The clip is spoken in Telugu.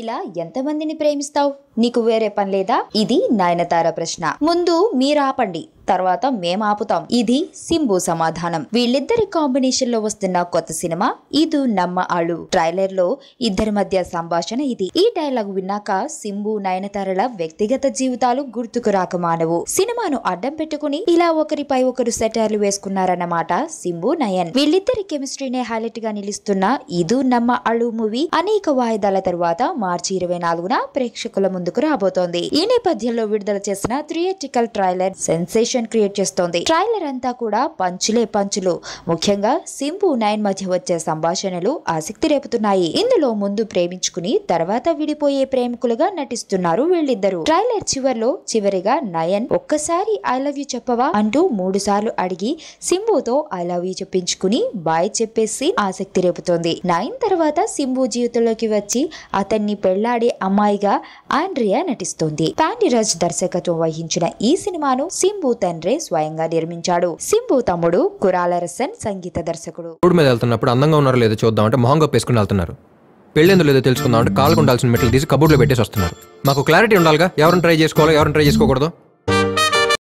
ఇలా ఎంతమందిని ప్రేమిస్తావు నీకు వేరే పని లేదా ఇది నయనతార ప్రశ్న ముందు మీరు ఆపండి తర్వాత మేము ఆపుతాం ఇది సింబు సమాధానం వీళ్ళిద్దరి కాంబినేషన్ లో వస్తున్న కొత్త సినిమా ఇది నమ్మ అళు ట్రైలర్ లో ఇద్దరి మధ్య సంభాషణ ఇది ఈ డైలాగ్ విన్నాక సింబు నయనతారల వ్యక్తిగత జీవితాలు గుర్తుకు రాక మానవు సినిమాను అడ్డం పెట్టుకుని ఇలా ఒకరిపై ఒకరు సెటైర్లు వేసుకున్నారన్నమాట సింబు నయన్ వీళ్ళిద్దరి కెమిస్ట్రీనే హైలైట్ గా నిలుస్తున్న ఇది నమ్మ అళ్ళు మూవీ అనేక వాయిదాల తర్వాత మార్చి ఇరవై నాలుగున ప్రేక్షకుల ముందు ముందుకు రాబోతోంది ఈ నేపథ్యంలో విడుదల చేసిన థియేట్రికల్ ట్రైలర్ సెన్సేషన్ క్రియేట్ చేస్తోంది ట్రైలర్ అంతా కూడా పంచులే పంచులు ముఖ్యంగా సింబు నైన్ మధ్య వచ్చే సంభాషణలు ఆసక్తి రేపుతున్నాయి ఇందులో ముందు ప్రేమించుకుని తర్వాత విడిపోయే ప్రేమికులుగా నటిస్తున్నారు వీళ్ళిద్దరు ట్రైలర్ చివరిలో చివరిగా నయన్ ఒక్కసారి ఐ లవ్ యూ చెప్పవా అంటూ మూడు సార్లు అడిగి సింబుతో ఐ లవ్ యూ చెప్పించుకుని బాయ్ చెప్పేసి ఆసక్తి రేపుతోంది నయన్ తర్వాత సింబు జీవితంలోకి వచ్చి అతన్ని పెళ్లాడే అమ్మాయిగా ఆయన సుప్రియ నటిస్తోంది పాండిరాజ్ దర్శకత్వం వహించిన ఈ సినిమాను సింబు తండ్రి స్వయంగా నిర్మించాడు సింబు తమ్ముడు కురాలరసన్ సంగీత దర్శకుడు రోడ్డు మీద వెళ్తున్నప్పుడు అందంగా ఉన్నారో లేదో చూద్దాం అంటే మొహంగా పేసుకుని వెళ్తున్నారు పెళ్ళేందో లేదో తెలుసుకుందాం అంటే కాలు ఉండాల్సిన మెట్లు తీసి కబుర్లో పెట్టేసి వస్తున్నారు మాకు క్లారిటీ ఉండాలిగా ఎవరిని ట్రై చేసుకోవాలో ఎవరిని ట్రై చేసుకోకూడదు